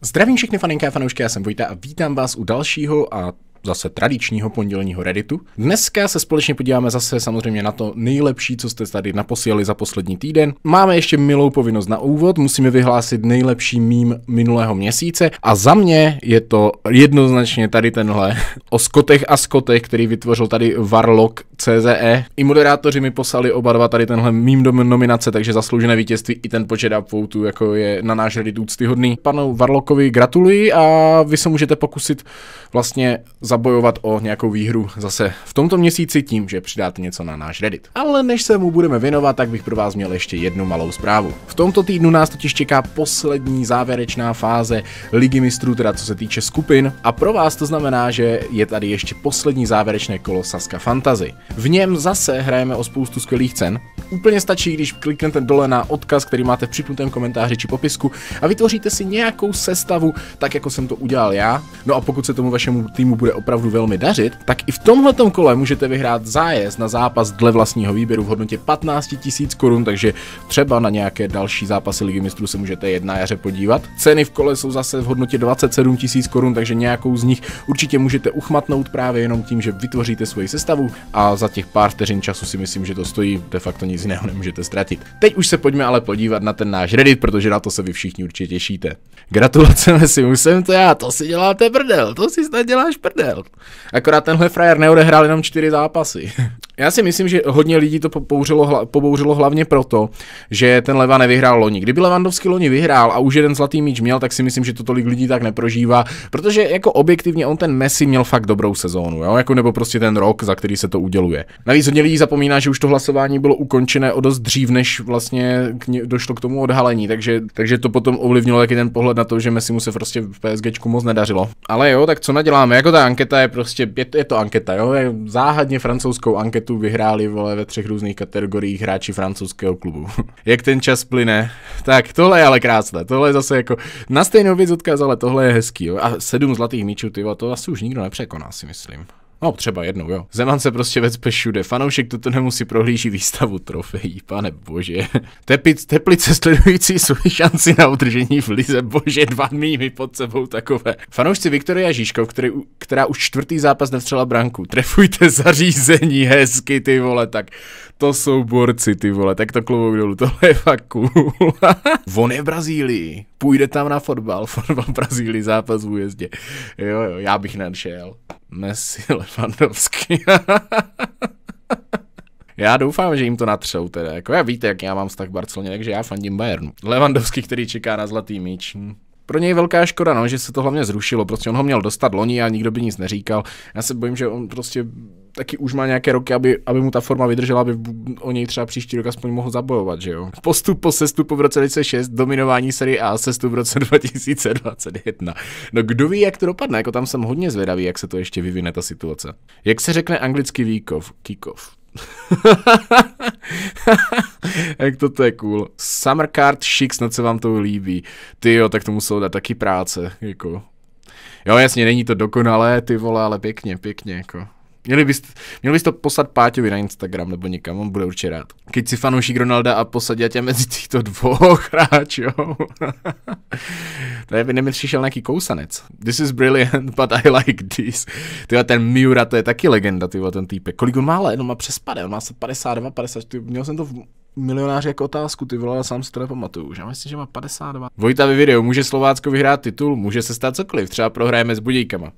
Zdravím všechny faninky a fanoušky, já jsem Vojta a vítám vás u dalšího a zase tradičního pondělního Redditu. Dneska se společně podíváme zase samozřejmě na to nejlepší, co jste tady naposílali za poslední týden. Máme ještě milou povinnost na úvod, musíme vyhlásit nejlepší mím minulého měsíce a za mě je to jednoznačně tady tenhle o skotech a skotech, který vytvořil tady Varlock CZE. I moderátoři mi poslali oba dva tady tenhle mím do nominace, takže zasloužené vítězství i ten počet upvotů jako je na náš Reddit úctyhodný. Panu Varlockovi gratuluji a vy se můžete pokusit vlastně zabojovat o nějakou výhru zase v tomto měsíci tím, že přidáte něco na náš Reddit. Ale než se mu budeme věnovat, tak bych pro vás měl ještě jednu malou zprávu. V tomto týdnu nás totiž čeká poslední závěrečná fáze Ligy mistrů, teda co se týče skupin, a pro vás to znamená, že je tady ještě poslední závěrečné kolo Saska Fantasy. V něm zase hrajeme o spoustu skvělých cen. Úplně stačí, když kliknete dole na odkaz, který máte v připnutém komentáři či popisku a vytvoříte si nějakou sestavu, tak jako jsem to udělal já. No a pokud se tomu vašemu týmu bude opravdu velmi dařit, tak i v tomhle kole můžete vyhrát zájezd na zápas dle vlastního výběru v hodnotě 15 000 korun, takže třeba na nějaké další zápasy Ligy mistrů se můžete jedna jaře podívat. Ceny v kole jsou zase v hodnotě 27 000 korun, takže nějakou z nich určitě můžete uchmatnout právě jenom tím, že vytvoříte svoji sestavu a za těch pár vteřin času si myslím, že to stojí, de facto nic jiného nemůžete ztratit. Teď už se pojďme ale podívat na ten náš Reddit, protože na to se vy všichni určitě těšíte. Gratulace si musím to já, to si děláte prdel, to si snad děláš prdel odešel. Akorát tenhle frajer neodehrál jenom čtyři zápasy. Já si myslím, že hodně lidí to pobouřilo, hla, pobouřilo hlavně proto, že ten Leva nevyhrál loni. Kdyby Levandovský loni vyhrál a už jeden zlatý míč měl, tak si myslím, že to tolik lidí tak neprožívá, protože jako objektivně on ten Messi měl fakt dobrou sezónu, jo? Jako nebo prostě ten rok, za který se to uděluje. Navíc hodně lidí zapomíná, že už to hlasování bylo ukončené o dost dřív, než vlastně k ně, došlo k tomu odhalení, takže, takže to potom ovlivnilo taky ten pohled na to, že Messi mu se prostě v PSG moc nedařilo. Ale jo, tak co naděláme? Jako ta anketa je prostě, je, je to anketa, jo? Je záhadně francouzskou anketu světu vyhráli vole ve třech různých kategoriích hráči francouzského klubu. Jak ten čas plyne. Tak tohle je ale krásné, tohle je zase jako na stejnou věc odkaz, ale tohle je hezký. Jo. A sedm zlatých míčů, ty to asi už nikdo nepřekoná, si myslím. No, třeba jednou, jo. Zeman se prostě vecpe všude. Fanoušek toto nemusí prohlíží výstavu trofejí, pane bože. Tepic, teplice sledující svoji šanci na udržení v lize, bože, dva mými pod sebou takové. Fanoušci Viktoria Žižkov, který, která už čtvrtý zápas nevstřela branku, trefujte zařízení hezky, ty vole, tak to jsou borci, ty vole, tak to klobouk dolů, tohle je fakt cool. On je v Brazílii, půjde tam na fotbal, fotbal Brazílii, zápas v újezdě. Jo, jo, já bych nadšel. Messi, Lewandowski. Já doufám, že jim to natřou teda. Jako já víte, jak já mám vztah k Barceloně, takže já fandím Bayernu. Levandovský, který čeká na zlatý míč. Pro něj velká škoda, no, že se to hlavně zrušilo, prostě on ho měl dostat loni a nikdo by nic neříkal. Já se bojím, že on prostě taky už má nějaké roky, aby, aby mu ta forma vydržela, aby o něj třeba příští rok aspoň mohl zabojovat, že jo. Postup po sestupu v roce 2006, dominování série A, sestup v roce 2021. No kdo ví, jak to dopadne, jako tam jsem hodně zvědavý, jak se to ještě vyvine ta situace. Jak se řekne anglicky výkov? Kikov. Jak to, to je cool. Summer Card Chic, snad se vám to líbí. Ty jo, tak to muselo dát taky práce, jako. Jo, jasně, není to dokonalé, ty vole, ale pěkně, pěkně, jako. Měli bys, měli bys to poslat Páťovi na Instagram nebo někam, on bude určitě rád. Keď si fanouší Ronalda a posadí tě mezi těchto dvou hráčů. to je, by nevím, přišel nějaký kousanec. This is brilliant, but I like this. Tyva, ten Miura, to je taky legenda, ty ten týpek. Kolik on má let? On má přes 50, on má se 52, 50, měl jsem to v milionáři jako otázku, ty vole, sám si to nepamatuju. Já myslím, že má 52. Vojta ve videu, může Slovácko vyhrát titul, může se stát cokoliv, třeba prohrajeme s budíkama.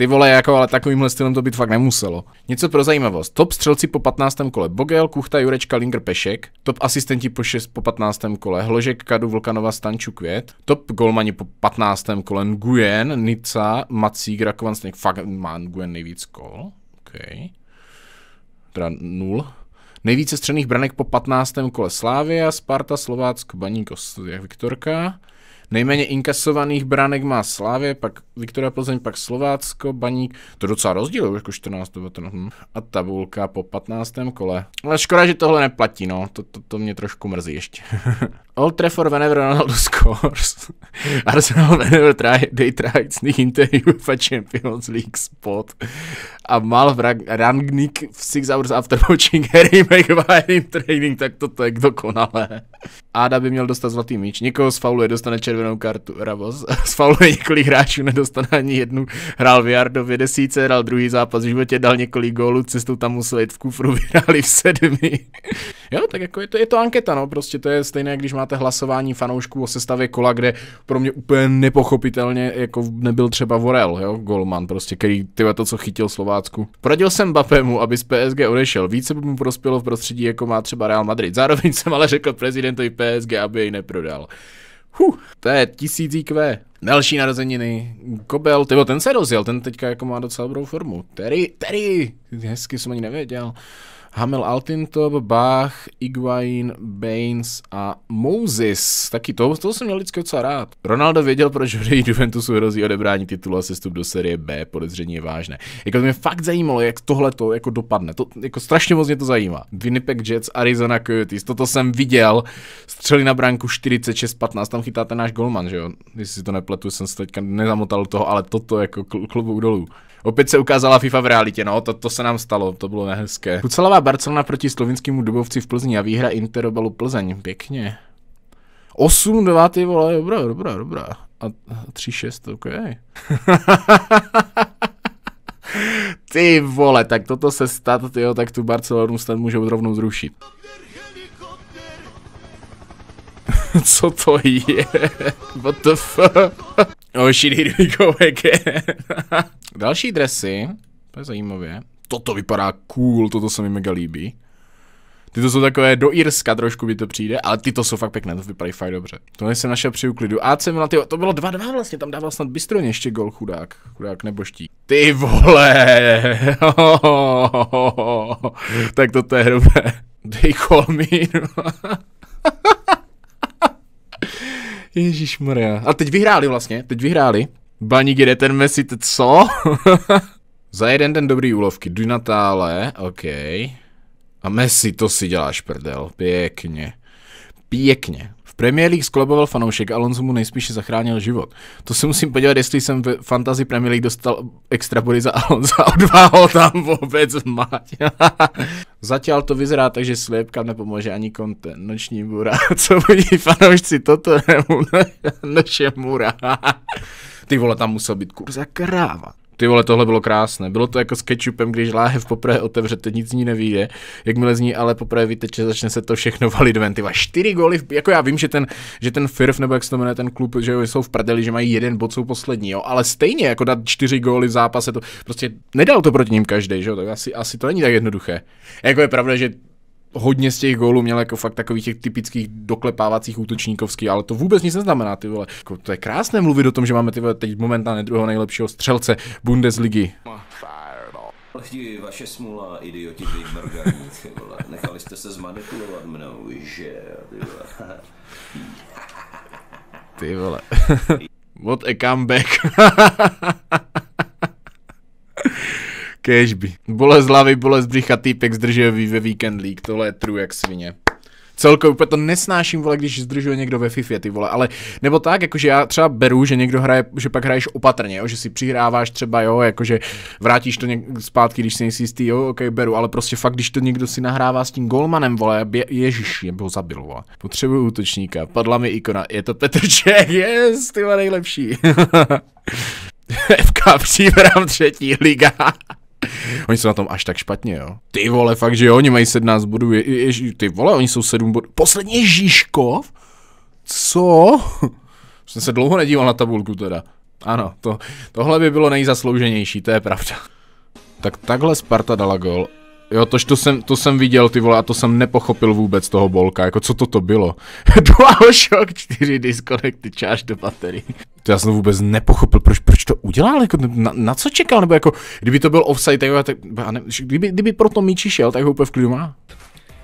Ty vole, jako ale takovýmhle stylem to být fakt nemuselo. Něco pro zajímavost. Top střelci po 15. kole Bogel, Kuchta, Jurečka, Linger, Pešek. Top asistenti po, 6, po 15. kole Hložek, Kadu, Vlkanova, Stanču, Květ. Top golmani po 15. kole Nguyen, Nica, Macík, Rakovan, Sněk. Fakt má Nguyen nejvíc kol. Okay. Teda nul. Nejvíce střených branek po 15. kole Slávia, Sparta, Slovácko, Baník, Viktorka. Nejméně inkasovaných bránek má Slávě, pak Viktoria Plzeň, pak Slovácko, Baník. To je docela rozdíl, jako 14, 19. Hm. A tabulka po 15. kole. Ale škoda, že tohle neplatí, no. To, to, to mě trošku mrzí ještě. Old Trafford whenever Ronaldo scores. Arsenal whenever try, they try it's the interview Champions League spot. A mal Rangnick v six hours after watching Harry Maguire in training, tak to, tak je dokonalé. Áda by měl dostat zlatý míč. Někoho sfauluje, dostane červenou kartu. Ravos sfauluje několik hráčů, nedostane ani jednu. Hrál Viardo v desíce, hrál druhý zápas v životě, dal několik gólů, cestou tam musel jít v kufru, vyhráli v sedmi. Jo, tak jako je to, je to anketa, no, prostě to je stejné, když máte hlasování fanoušků o sestavě kola, kde pro mě úplně nepochopitelně jako nebyl třeba Vorel, jo, Golman, prostě, který ty to, co chytil Slovácku. Poradil jsem Bapemu, aby z PSG odešel, více by mu prospělo v prostředí, jako má třeba Real Madrid. Zároveň jsem ale řekl prezidentovi PSG, aby jej neprodal. Huh, to je tisíc IQ. Další narozeniny. Kobel, tyvo, ten se rozjel, ten teďka jako má docela dobrou formu. Terry, Terry, hezky jsem ani nevěděl. Hamel Altintop, Bach, Iguain, Baines a Moses. Taky to, toho jsem měl vždycky docela rád. Ronaldo věděl, proč hry Juventusu hrozí odebrání titulu a sestup do série B, podezření je vážné. Jako to mě fakt zajímalo, jak tohle to jako dopadne. To, jako strašně moc mě to zajímá. Winnipeg Jets, Arizona Coyotes, toto jsem viděl. Střeli na bránku 46-15, tam chytáte náš golman, že jo? Jestli si to nepletu, jsem se teďka nezamotal toho, ale toto jako klubu dolů. Opět se ukázala FIFA v realitě, no, to, to se nám stalo, to bylo nehezké. Kucelová Barcelona proti slovinskému Dubovci v Plzni a výhra Interobalu Plzeň. Pěkně. 8, 2, ty vole, dobrá, dobrá, dobrá. A 3, 6, ok. ty vole, tak toto se stát, tyjo, tak tu Barcelonu snad můžou rovnou zrušit. Co to je? What the fuck? Oh shit, here we go again. Další dresy, to je zajímavé toto vypadá cool, toto se mi mega líbí. Tyto jsou takové do Irska trošku by to přijde, ale tyto jsou fakt pěkné, to vypadají fajn dobře. To jsem našel při uklidu. jsem na ty? to bylo 2-2 vlastně, tam dával snad bystroně ještě gol, chudák, chudák neboští. Ty vole, tak to je hrubé. Dej kolmín. Ježíš Maria. A teď vyhráli vlastně, teď vyhráli. Baník jede ten Messi, co? Za jeden den dobrý úlovky. Jdu Natále, OK. A Messi, to si děláš prdel. Pěkně. Pěkně. V Premier League skloboval fanoušek, Alonso mu nejspíše zachránil život. To si musím podívat, jestli jsem v Fantasy Premier League dostal extra body za Alonso a odváhol tam vůbec mať. Zatím to vyzerá tak, že slépka nepomůže ani konten. Noční mura. Co budí fanoušci toto? Naše mura. Ty vole, tam musel být kurza kráva ty vole, tohle bylo krásné. Bylo to jako s ketchupem, když láhev poprvé otevřete, nic z ní nevíde. Jakmile z ní ale poprvé vyteče, začne se to všechno valit ven. Ty čtyři góly, v... jako já vím, že ten, že ten Firf, nebo jak se to jmenuje, ten klub, že jsou v prdeli, že mají jeden bod, jsou poslední, jo. Ale stejně jako dát čtyři góly v zápase, to prostě nedal to proti ním každý, že jo. Tak asi, asi to není tak jednoduché. Jako je pravda, že hodně z těch gólů měl jako fakt takových těch typických doklepávacích útočníkovských, ale to vůbec nic neznamená, ty vole. Jako, to je krásné mluvit o tom, že máme ty vole, teď momentálně druhého nejlepšího střelce Bundesligy. No. Lechti, vaše smůla, idioti, vy mrganí, ty vole. Nechali jste se zmanipulovat mnou, že, ty vole. ty vole. What a comeback. Kežby. Bolest hlavy, bolest břicha, týpek zdržuje ve Weekend League. Tohle je true jak svině celkově úplně to nesnáším, vole, když zdržuje někdo ve FIFA, ty vole, ale nebo tak, jakože já třeba beru, že někdo hraje, že pak hraješ opatrně, jo, že si přihráváš třeba, jo, jakože vrátíš to něk- zpátky, když si nejsi jistý, jo, ok, beru, ale prostě fakt, když to někdo si nahrává s tím golmanem, vole, je, ježiš, je ho zabil, vole. Potřebuju útočníka, padla mi ikona, je to Petr Čech, yes, ty nejlepší. FK Příbram třetí liga. Oni jsou na tom až tak špatně, jo. Ty vole, fakt, že jo, oni mají 17 bodů, je, je, ty vole, oni jsou 7 bodů. Poslední Žižkov? Co? Jsem se dlouho nedíval na tabulku teda. Ano, to, tohle by bylo nejzaslouženější, to je pravda. Tak takhle Sparta dala gol Jo, tož to jsem, to jsem viděl, ty vole, a to jsem nepochopil vůbec toho bolka, jako co toto bylo. DualShock 4 disconnect, Charge do baterii. To já jsem vůbec nepochopil, proč, proč to udělal, jako na, na co čekal, nebo jako, kdyby to byl offside, tak, tak ne, kdyby, kdyby to míči šel, tak ho úplně v klidu má.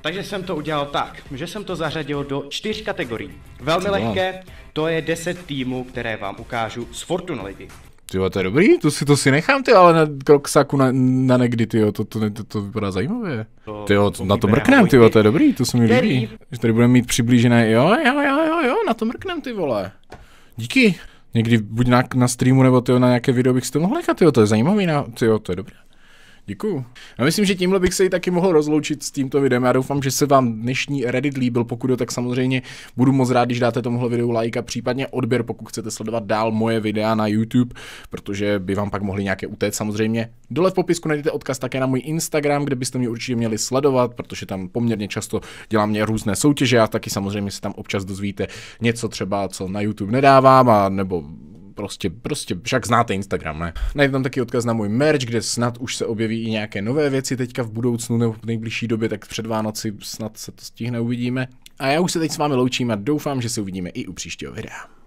Takže jsem to udělal tak, že jsem to zařadil do čtyř kategorií. Velmi lehké, to je 10 týmů, které vám ukážu z Fortunality. Ty to je dobrý, to si, to si nechám, ty, ale na kroksaku na, na někdy, ty, to, to, to, to, vypadá zajímavě. Ty jo, na to mrknem, ty, to je dobrý, to se mi líbí. Že tady budeme mít přiblížené, jo, jo, jo, jo, jo, na to mrknem, ty vole. Díky. Někdy buď na, na streamu, nebo tyjo, na nějaké video bych si to mohl nechat, to je zajímavý, na, tyjo, to je dobré. Děkuju. Já myslím, že tímhle bych se i taky mohl rozloučit s tímto videem. Já doufám, že se vám dnešní Reddit líbil. Pokud jo, tak samozřejmě budu moc rád, když dáte tomuhle videu like a případně odběr, pokud chcete sledovat dál moje videa na YouTube, protože by vám pak mohli nějaké utéct samozřejmě. Dole v popisku najdete odkaz také na můj Instagram, kde byste mě určitě měli sledovat, protože tam poměrně často dělám mě různé soutěže a taky samozřejmě se tam občas dozvíte něco třeba, co na YouTube nedávám a nebo prostě, prostě, však znáte Instagram, ne? Najdete tam taky odkaz na můj merch, kde snad už se objeví i nějaké nové věci teďka v budoucnu nebo v nejbližší době, tak před Vánoci snad se to stihne, uvidíme. A já už se teď s vámi loučím a doufám, že se uvidíme i u příštího videa.